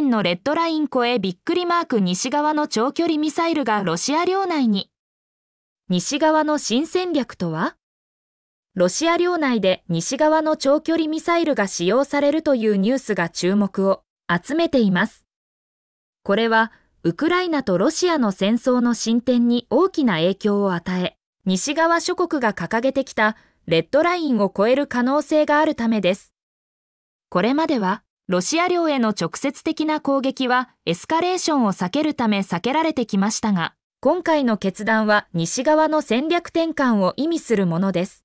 進のレッドライン越えびっくりマーク西側の長距離ミサイルがロシア領内に。西側の新戦略とはロシア領内で西側の長距離ミサイルが使用されるというニュースが注目を集めています。これは、ウクライナとロシアの戦争の進展に大きな影響を与え、西側諸国が掲げてきたレッドラインを超える可能性があるためです。これまでは、ロシア領への直接的な攻撃はエスカレーションを避けるため避けられてきましたが、今回の決断は西側の戦略転換を意味するものです。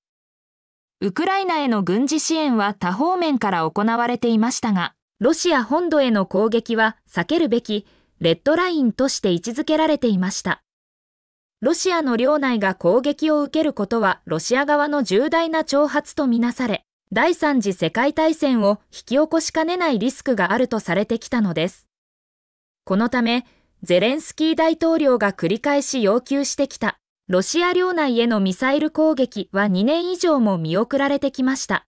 ウクライナへの軍事支援は多方面から行われていましたが、ロシア本土への攻撃は避けるべきレッドラインとして位置づけられていました。ロシアの領内が攻撃を受けることはロシア側の重大な挑発とみなされ、第三次世界大戦を引き起こしかねないリスクがあるとされてきたのです。このため、ゼレンスキー大統領が繰り返し要求してきたロシア領内へのミサイル攻撃は2年以上も見送られてきました。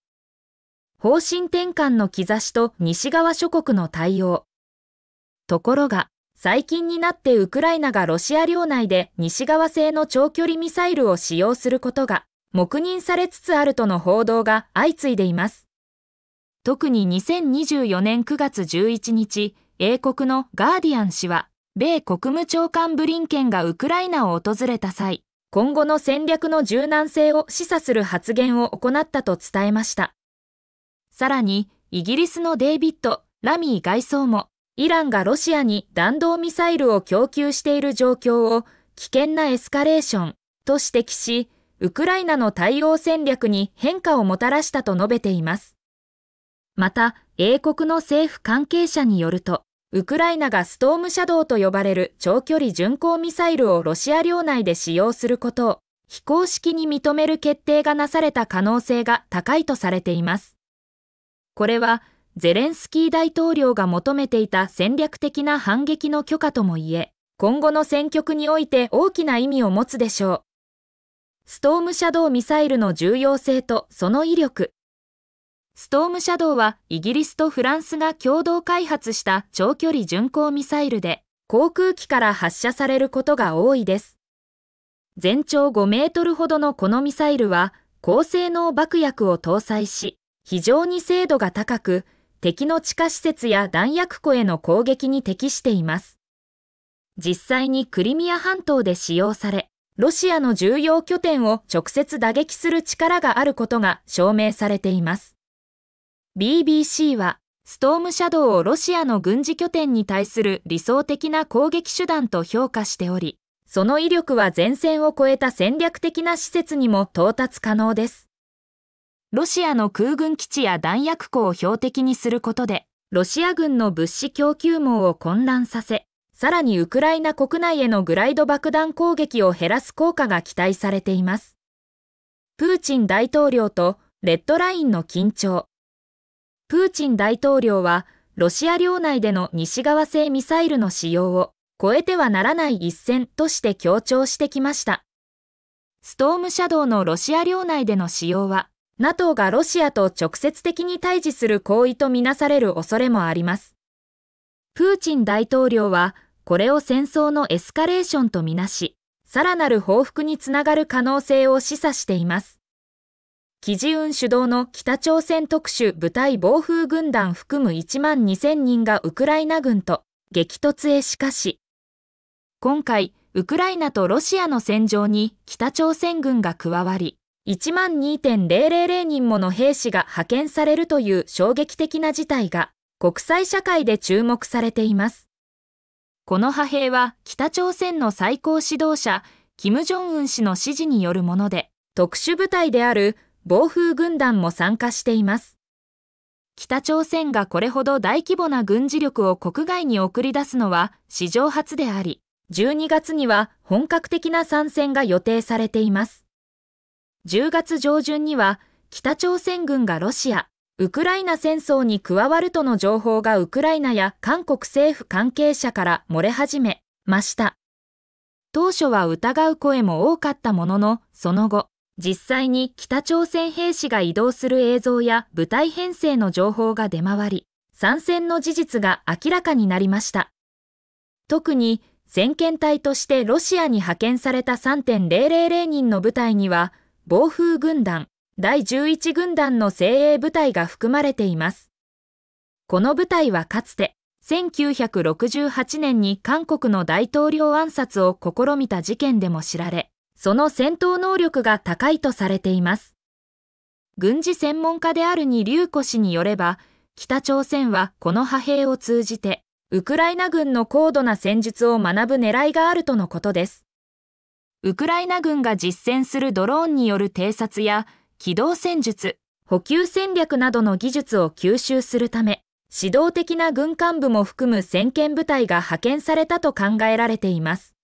方針転換の兆しと西側諸国の対応。ところが、最近になってウクライナがロシア領内で西側製の長距離ミサイルを使用することが黙認されつつあるとの報道が相次いでいます。特に2024年9月11日、英国のガーディアン氏は、米国務長官ブリンケンがウクライナを訪れた際、今後の戦略の柔軟性を示唆する発言を行ったと伝えました。さらに、イギリスのデイビッド・ラミー外相も、イランがロシアに弾道ミサイルを供給している状況を危険なエスカレーションと指摘し、ウクライナの対応戦略に変化をもたらしたと述べています。また、英国の政府関係者によると、ウクライナがストームシャドウと呼ばれる長距離巡航ミサイルをロシア領内で使用することを非公式に認める決定がなされた可能性が高いとされています。これはゼレンスキー大統領が求めていた戦略的な反撃の許可ともいえ、今後の戦局において大きな意味を持つでしょう。ストームシャドウミサイルの重要性とその威力。ストームシャドウはイギリスとフランスが共同開発した長距離巡航ミサイルで、航空機から発射されることが多いです。全長5メートルほどのこのミサイルは、高性能爆薬を搭載し、非常に精度が高く、敵の地下施設や弾薬庫への攻撃に適しています。実際にクリミア半島で使用され、ロシアの重要拠点を直接打撃する力があることが証明されています。BBC は、ストームシャドウをロシアの軍事拠点に対する理想的な攻撃手段と評価しており、その威力は前線を超えた戦略的な施設にも到達可能です。ロシアの空軍基地や弾薬庫を標的にすることで、ロシア軍の物資供給網を混乱させ、さらにウクライナ国内へのグライド爆弾攻撃を減らす効果が期待されています。プーチン大統領とレッドラインの緊張。プーチン大統領は、ロシア領内での西側製ミサイルの使用を超えてはならない一線として強調してきました。ストームシャドウのロシア領内での使用は、NATO がロシアと直接的に対峙する行為とみなされる恐れもあります。プーチン大統領はこれを戦争のエスカレーションとみなし、さらなる報復につながる可能性を示唆しています。記事運主導の北朝鮮特殊部隊防風軍団含む1万2000人がウクライナ軍と激突へしかし、今回、ウクライナとロシアの戦場に北朝鮮軍が加わり、1万2.000人もの兵士が派遣されるという衝撃的な事態が国際社会で注目されています。この派兵は北朝鮮の最高指導者、金正恩氏の指示によるもので、特殊部隊である防風軍団も参加しています。北朝鮮がこれほど大規模な軍事力を国外に送り出すのは史上初であり、12月には本格的な参戦が予定されています。10月上旬には北朝鮮軍がロシア、ウクライナ戦争に加わるとの情報がウクライナや韓国政府関係者から漏れ始めました。当初は疑う声も多かったものの、その後、実際に北朝鮮兵士が移動する映像や部隊編成の情報が出回り、参戦の事実が明らかになりました。特に、先遣隊としてロシアに派遣された3.000人の部隊には、暴風軍団、第11軍団の精鋭部隊が含まれています。この部隊はかつて1968年に韓国の大統領暗殺を試みた事件でも知られ、その戦闘能力が高いとされています。軍事専門家であるに隆子氏によれば、北朝鮮はこの派兵を通じて、ウクライナ軍の高度な戦術を学ぶ狙いがあるとのことです。ウクライナ軍が実践するドローンによる偵察や機動戦術、補給戦略などの技術を吸収するため、指導的な軍幹部も含む先遣部隊が派遣されたと考えられています。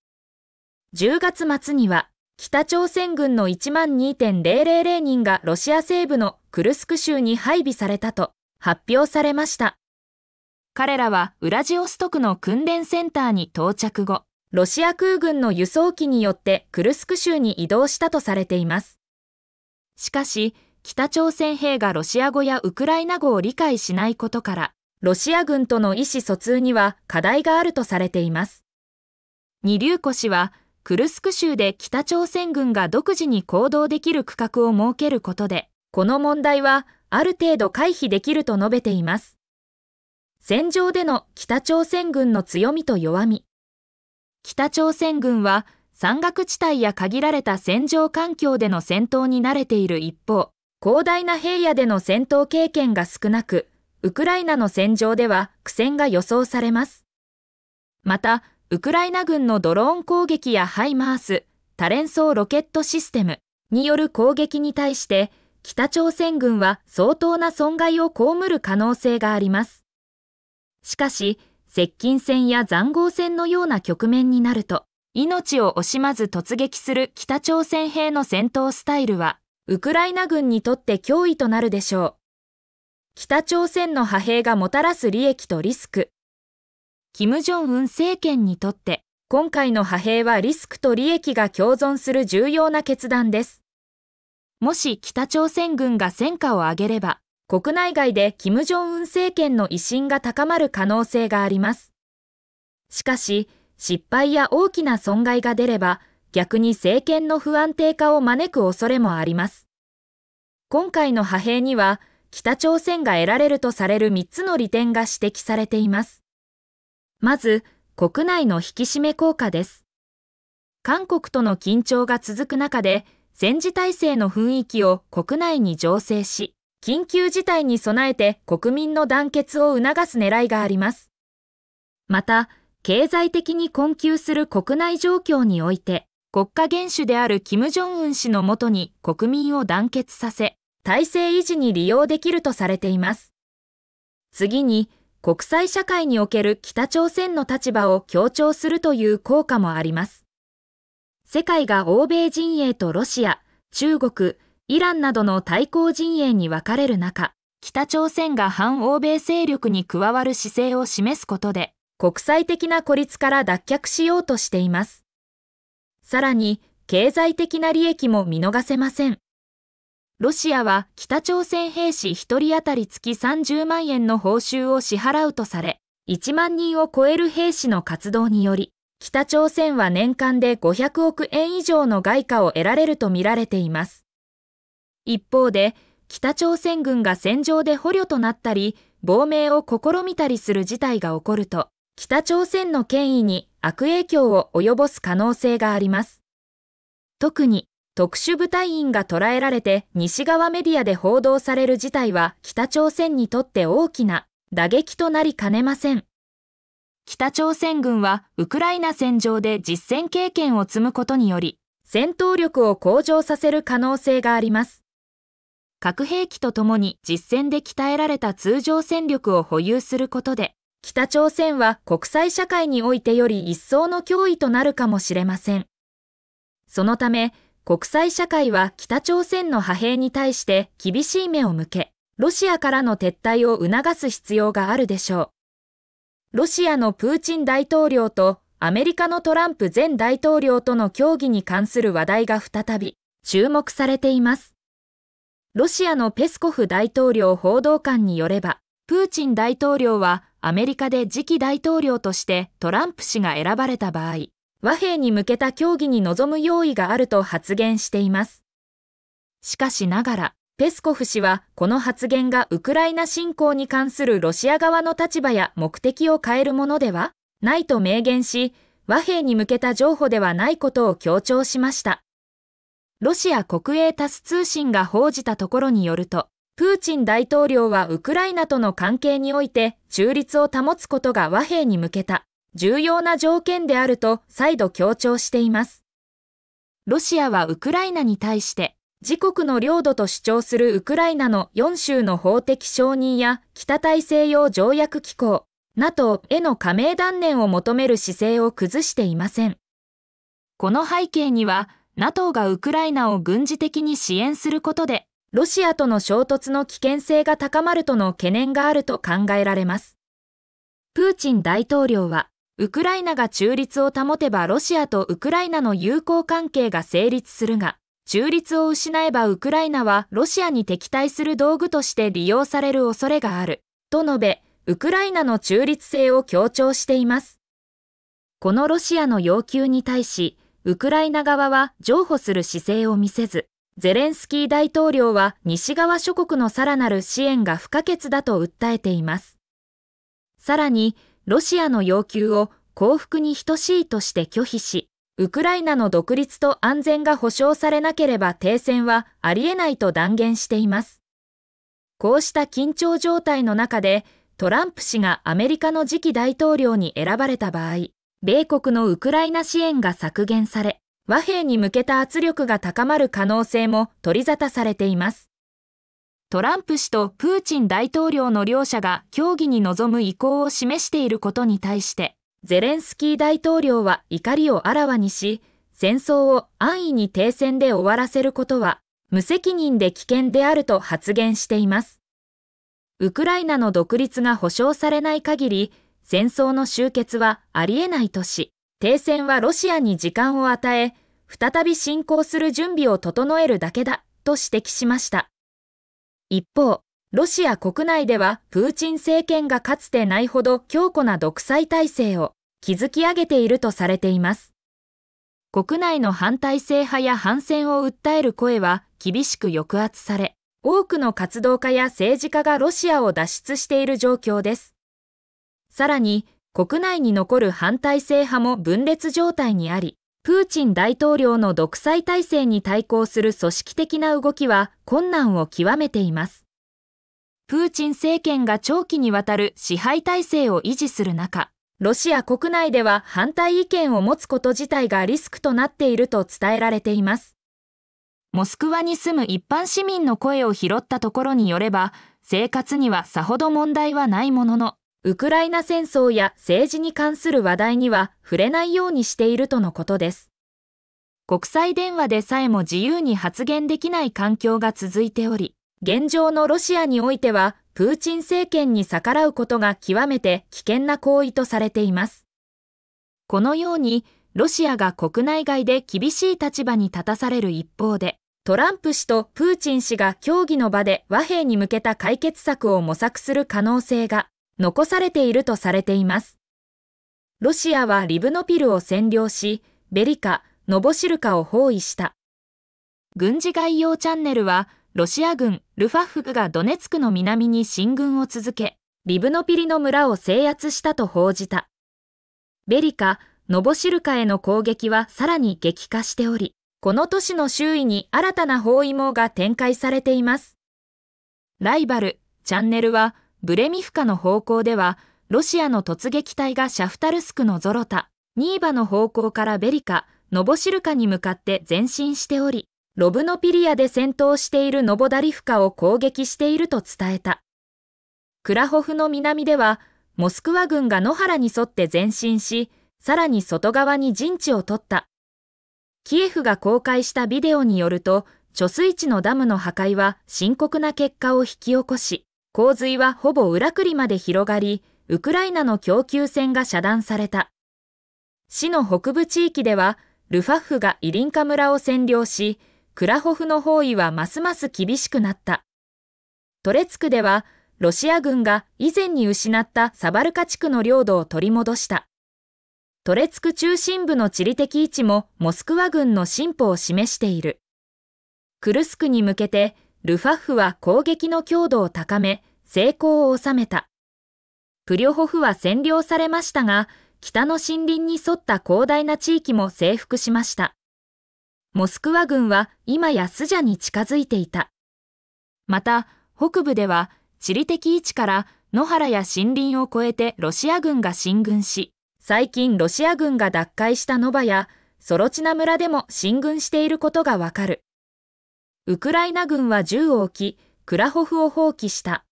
10月末には、北朝鮮軍の1 2.000人がロシア西部のクルスク州に配備されたと発表されました。彼らはウラジオストクの訓練センターに到着後、ロシア空軍の輸送機によってクルスク州に移動したとされています。しかし、北朝鮮兵がロシア語やウクライナ語を理解しないことから、ロシア軍との意思疎通には課題があるとされています。二流子氏は、クルスク州で北朝鮮軍が独自に行動できる区画を設けることで、この問題はある程度回避できると述べています。戦場での北朝鮮軍の強みと弱み。北朝鮮軍は山岳地帯や限られた戦場環境での戦闘に慣れている一方、広大な平野での戦闘経験が少なく、ウクライナの戦場では苦戦が予想されます。また、ウクライナ軍のドローン攻撃やハイマース、多連装ロケットシステムによる攻撃に対して、北朝鮮軍は相当な損害を被る可能性があります。しかし、接近戦や塹壕戦のような局面になると、命を惜しまず突撃する北朝鮮兵の戦闘スタイルは、ウクライナ軍にとって脅威となるでしょう。北朝鮮の派兵がもたらす利益とリスク。金正恩政権にとって、今回の派兵はリスクと利益が共存する重要な決断です。もし北朝鮮軍が戦果を上げれば、国内外で金正恩政権の威信が高まる可能性があります。しかし、失敗や大きな損害が出れば、逆に政権の不安定化を招く恐れもあります。今回の派兵には、北朝鮮が得られるとされる3つの利点が指摘されています。まず、国内の引き締め効果です。韓国との緊張が続く中で、戦時体制の雰囲気を国内に醸成し、緊急事態に備えて国民の団結を促す狙いがあります。また、経済的に困窮する国内状況において、国家元首である金正恩氏のもとに国民を団結させ、体制維持に利用できるとされています。次に、国際社会における北朝鮮の立場を強調するという効果もあります。世界が欧米陣営とロシア、中国、イランなどの対抗陣営に分かれる中、北朝鮮が反欧米勢力に加わる姿勢を示すことで、国際的な孤立から脱却しようとしています。さらに、経済的な利益も見逃せません。ロシアは北朝鮮兵士1人当たり月30万円の報酬を支払うとされ、1万人を超える兵士の活動により、北朝鮮は年間で500億円以上の外貨を得られると見られています。一方で、北朝鮮軍が戦場で捕虜となったり、亡命を試みたりする事態が起こると、北朝鮮の権威に悪影響を及ぼす可能性があります。特に特殊部隊員が捕らえられて西側メディアで報道される事態は北朝鮮にとって大きな打撃となりかねません。北朝鮮軍はウクライナ戦場で実戦経験を積むことにより戦闘力を向上させる可能性があります。核兵器とともに実戦で鍛えられた通常戦力を保有することで北朝鮮は国際社会においてより一層の脅威となるかもしれません。そのため、国際社会は北朝鮮の派兵に対して厳しい目を向け、ロシアからの撤退を促す必要があるでしょう。ロシアのプーチン大統領とアメリカのトランプ前大統領との協議に関する話題が再び注目されています。ロシアのペスコフ大統領報道官によれば、プーチン大統領はアメリカで次期大統領としてトランプ氏が選ばれた場合、和平に向けた協議に臨む用意があると発言しています。しかしながら、ペスコフ氏はこの発言がウクライナ侵攻に関するロシア側の立場や目的を変えるものではないと明言し、和平に向けた譲歩ではないことを強調しました。ロシア国営タス通信が報じたところによると、プーチン大統領はウクライナとの関係において中立を保つことが和平に向けた重要な条件であると再度強調しています。ロシアはウクライナに対して自国の領土と主張するウクライナの4州の法的承認や北大西洋条約機構、NATO への加盟断念を求める姿勢を崩していません。この背景には NATO がウクライナを軍事的に支援することでロシアとの衝突の危険性が高まるとの懸念があると考えられます。プーチン大統領は、ウクライナが中立を保てばロシアとウクライナの友好関係が成立するが、中立を失えばウクライナはロシアに敵対する道具として利用される恐れがある、と述べ、ウクライナの中立性を強調しています。このロシアの要求に対し、ウクライナ側は譲歩する姿勢を見せず、ゼレンスキー大統領は西側諸国のさらなる支援が不可欠だと訴えています。さらに、ロシアの要求を幸福に等しいとして拒否し、ウクライナの独立と安全が保障されなければ停戦はありえないと断言しています。こうした緊張状態の中で、トランプ氏がアメリカの次期大統領に選ばれた場合、米国のウクライナ支援が削減され、和平に向けた圧力が高まる可能性も取り沙汰されています。トランプ氏とプーチン大統領の両者が協議に臨む意向を示していることに対して、ゼレンスキー大統領は怒りをあらわにし、戦争を安易に停戦で終わらせることは無責任で危険であると発言しています。ウクライナの独立が保障されない限り、戦争の終結はありえないとし、停戦はロシアに時間を与え、再び侵攻する準備を整えるだけだと指摘しました。一方、ロシア国内ではプーチン政権がかつてないほど強固な独裁体制を築き上げているとされています。国内の反体制派や反戦を訴える声は厳しく抑圧され、多くの活動家や政治家がロシアを脱出している状況です。さらに、国内に残る反体制派も分裂状態にあり、プーチン大統領の独裁体制に対抗する組織的な動きは困難を極めています。プーチン政権が長期にわたる支配体制を維持する中、ロシア国内では反対意見を持つこと自体がリスクとなっていると伝えられています。モスクワに住む一般市民の声を拾ったところによれば、生活にはさほど問題はないものの、ウクライナ戦争や政治に関する話題には触れないようにしているとのことです。国際電話でさえも自由に発言できない環境が続いており、現状のロシアにおいては、プーチン政権に逆らうことが極めて危険な行為とされています。このように、ロシアが国内外で厳しい立場に立たされる一方で、トランプ氏とプーチン氏が協議の場で和平に向けた解決策を模索する可能性が残されているとされています。ロシアはリブノピルを占領し、ベリカ、ノボシルカを包囲した。軍事概要チャンネルは、ロシア軍ルファフクがドネツクの南に進軍を続け、リブノピリの村を制圧したと報じた。ベリカ、ノボシルカへの攻撃はさらに激化しており、この都市の周囲に新たな包囲網が展開されています。ライバル、チャンネルは、ブレミフカの方向では、ロシアの突撃隊がシャフタルスクのゾロタ、ニーバの方向からベリカ、ノボシルカに向かって前進しており、ロブノピリアで戦闘しているノボダリフカを攻撃していると伝えた。クラホフの南では、モスクワ軍が野原に沿って前進し、さらに外側に陣地を取った。キエフが公開したビデオによると、貯水池のダムの破壊は深刻な結果を引き起こし、洪水はほぼ裏リまで広がり、ウクライナの供給線が遮断された。市の北部地域では、ルファフがイリンカ村を占領し、クラホフの包囲はますます厳しくなった。トレツクでは、ロシア軍が以前に失ったサバルカ地区の領土を取り戻した。トレツク中心部の地理的位置もモスクワ軍の進歩を示している。クルスクに向けてルファフは攻撃の強度を高め、成功を収めた。プリョホフは占領されましたが、北の森林に沿った広大な地域も征服しました。モスクワ軍は今やスジャに近づいていた。また、北部では地理的位置から野原や森林を越えてロシア軍が進軍し、最近ロシア軍が奪回したノバやソロチナ村でも進軍していることがわかる。ウクライナ軍は銃を置き、クラホフを放棄した。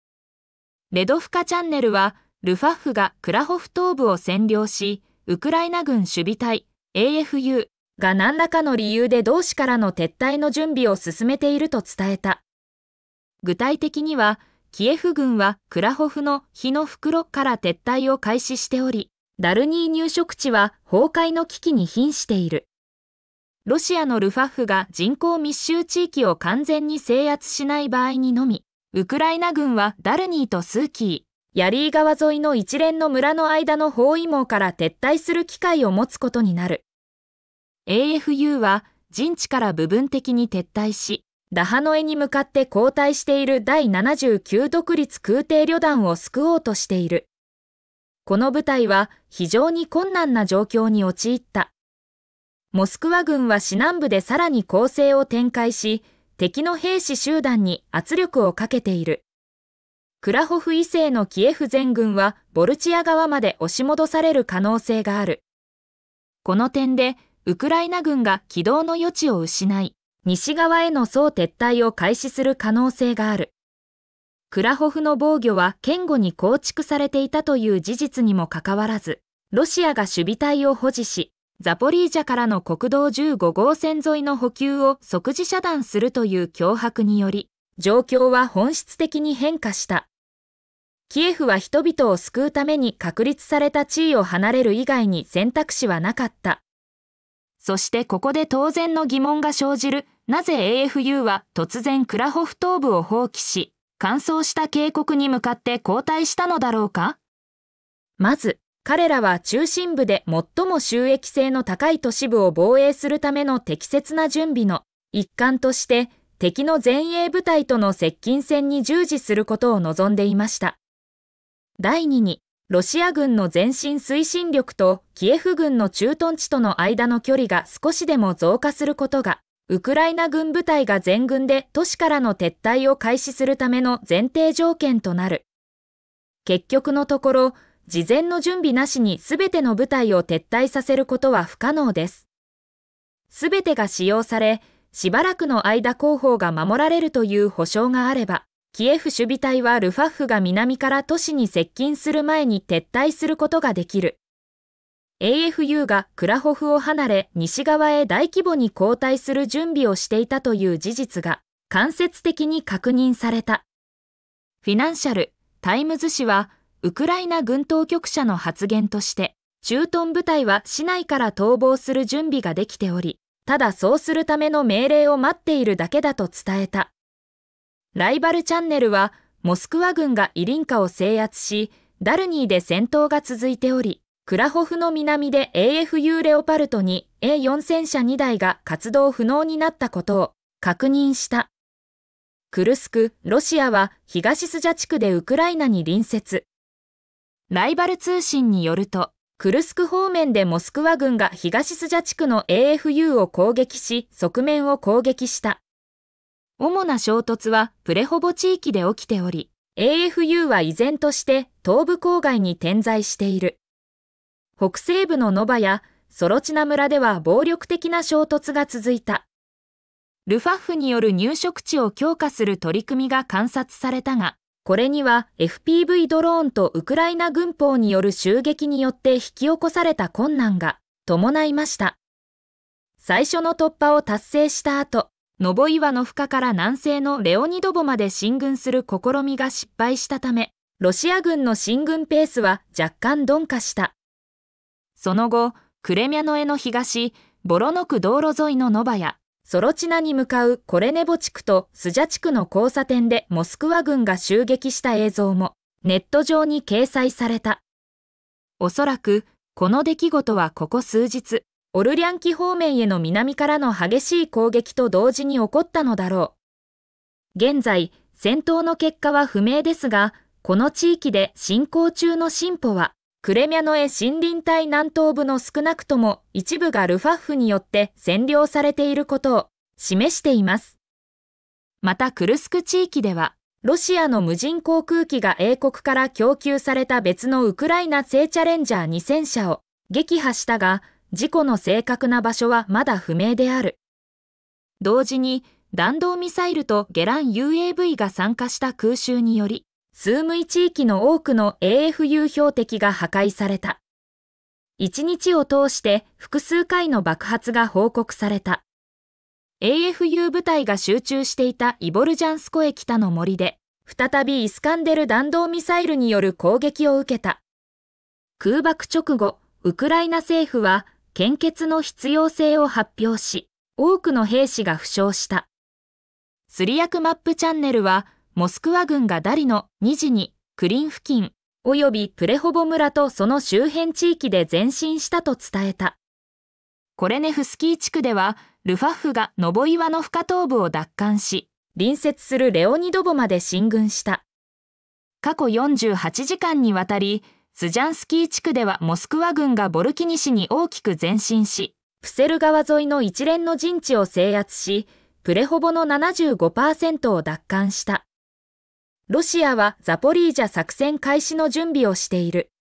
レドフカチャンネルは、ルファフがクラホフ東部を占領し、ウクライナ軍守備隊 AFU が何らかの理由で同志からの撤退の準備を進めていると伝えた。具体的には、キエフ軍はクラホフの火の袋から撤退を開始しており、ダルニー入植地は崩壊の危機に瀕している。ロシアのルファッフが人口密集地域を完全に制圧しない場合にのみ、ウクライナ軍はダルニーとスーキー、ヤリー川沿いの一連の村の間の包囲網から撤退する機会を持つことになる。AFU は陣地から部分的に撤退し、ダハノエに向かって後退している第79独立空挺旅団を救おうとしている。この部隊は非常に困難な状況に陥った。モスクワ軍は市南部でさらに攻勢を展開し、敵の兵士集団に圧力をかけている。クラホフ異西のキエフ全軍はボルチア側まで押し戻される可能性がある。この点で、ウクライナ軍が軌道の余地を失い、西側への総撤退を開始する可能性がある。クラホフの防御は堅固に構築されていたという事実にもかかわらず、ロシアが守備隊を保持し、ザポリージャからの国道15号線沿いの補給を即時遮断するという脅迫により、状況は本質的に変化した。キエフは人々を救うために確立された地位を離れる以外に選択肢はなかった。そしてここで当然の疑問が生じる、なぜ AFU は突然クラホフ東部を放棄し、乾燥した渓谷に向かって後退したのだろうかまず、彼らは中心部で最も収益性の高い都市部を防衛するための適切な準備の一環として敵の前衛部隊との接近戦に従事することを望んでいました。第2に、ロシア軍の前進推進力とキエフ軍の駐屯地との間の距離が少しでも増加することが、ウクライナ軍部隊が全軍で都市からの撤退を開始するための前提条件となる。結局のところ、事前の準備なしにすべての部隊を撤退させることは不可能です。すべてが使用され、しばらくの間広報が守られるという保証があれば、キエフ守備隊はルファッフが南から都市に接近する前に撤退することができる。AFU がクラホフを離れ西側へ大規模に後退する準備をしていたという事実が間接的に確認された。フィナンシャル・タイムズ紙はウクライナ軍当局者の発言として、駐屯部隊は市内から逃亡する準備ができており、ただそうするための命令を待っているだけだと伝えた。ライバルチャンネルは、モスクワ軍がイリンカを制圧し、ダルニーで戦闘が続いており、クラホフの南で AFU レオパルトに A4 戦車2台が活動不能になったことを確認した。クルスク、ロシアは東スジャ地区でウクライナに隣接。ライバル通信によると、クルスク方面でモスクワ軍が東スジャ地区の AFU を攻撃し、側面を攻撃した。主な衝突はプレホボ地域で起きており、AFU は依然として東部郊外に点在している。北西部のノバやソロチナ村では暴力的な衝突が続いた。ルファッフによる入植地を強化する取り組みが観察されたが、これには FPV ドローンとウクライナ軍法による襲撃によって引き起こされた困難が伴いました。最初の突破を達成した後、ノボイワの深から南西のレオニドボまで進軍する試みが失敗したため、ロシア軍の進軍ペースは若干鈍化した。その後、クレミャノエの東、ボロノク道路沿いのノバやソロチナに向かうコレネボ地区とスジャ地区の交差点でモスクワ軍が襲撃した映像もネット上に掲載された。おそらくこの出来事はここ数日、オルリャンキ方面への南からの激しい攻撃と同時に起こったのだろう。現在、戦闘の結果は不明ですが、この地域で進行中の進歩はクレミャノエ森林帯南東部の少なくとも一部がルファッフによって占領されていることを示しています。またクルスク地域では、ロシアの無人航空機が英国から供給された別のウクライナ製チャレンジャー2000を撃破したが、事故の正確な場所はまだ不明である。同時に、弾道ミサイルとゲラン UAV が参加した空襲により、スームイ地域の多くの AFU 標的が破壊された。1日を通して複数回の爆発が報告された。AFU 部隊が集中していたイボルジャンスコへ北の森で、再びイスカンデル弾道ミサイルによる攻撃を受けた。空爆直後、ウクライナ政府は献血の必要性を発表し、多くの兵士が負傷した。スリアクマップチャンネルは、モスクワ軍がダリの2時にクリン付近及びプレホボ村とその周辺地域で前進したと伝えた。コレネフスキー地区ではルファフがノボイワの深頭部を奪還し、隣接するレオニドボまで進軍した。過去48時間にわたり、スジャンスキー地区ではモスクワ軍がボルキニ市に大きく前進し、プセル川沿いの一連の陣地を制圧し、プレホボの75%を奪還した。ロシアはザポリージャ作戦開始の準備をしている。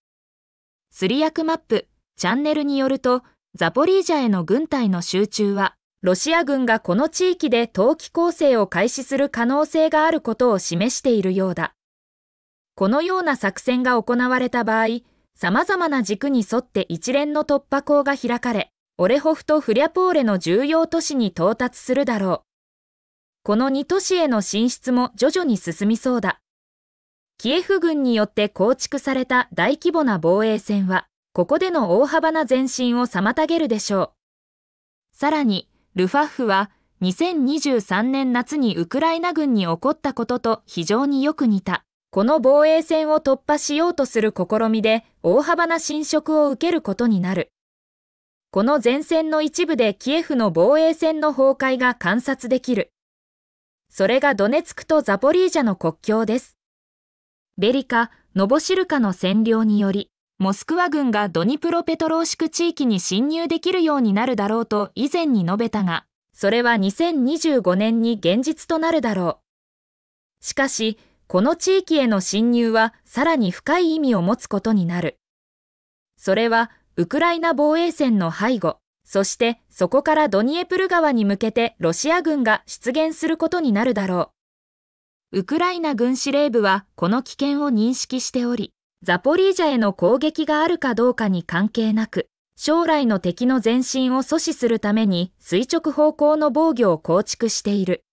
スリアクマップ、チャンネルによると、ザポリージャへの軍隊の集中は、ロシア軍がこの地域で冬季攻勢を開始する可能性があることを示しているようだ。このような作戦が行われた場合、様々な軸に沿って一連の突破口が開かれ、オレホフとフリャポーレの重要都市に到達するだろう。この2都市への進出も徐々に進みそうだ。キエフ軍によって構築された大規模な防衛線は、ここでの大幅な前進を妨げるでしょう。さらに、ルファフは2023年夏にウクライナ軍に起こったことと非常によく似た、この防衛線を突破しようとする試みで大幅な侵食を受けることになる。この前線の一部でキエフの防衛線の崩壊が観察できる。それがドネツクとザポリージャの国境です。ベリカ、ノボシルカの占領により、モスクワ軍がドニプロペトローシク地域に侵入できるようになるだろうと以前に述べたが、それは2025年に現実となるだろう。しかし、この地域への侵入はさらに深い意味を持つことになる。それは、ウクライナ防衛線の背後、そしてそこからドニエプル川に向けてロシア軍が出現することになるだろう。ウクライナ軍司令部はこの危険を認識しており、ザポリージャへの攻撃があるかどうかに関係なく、将来の敵の前進を阻止するために垂直方向の防御を構築している。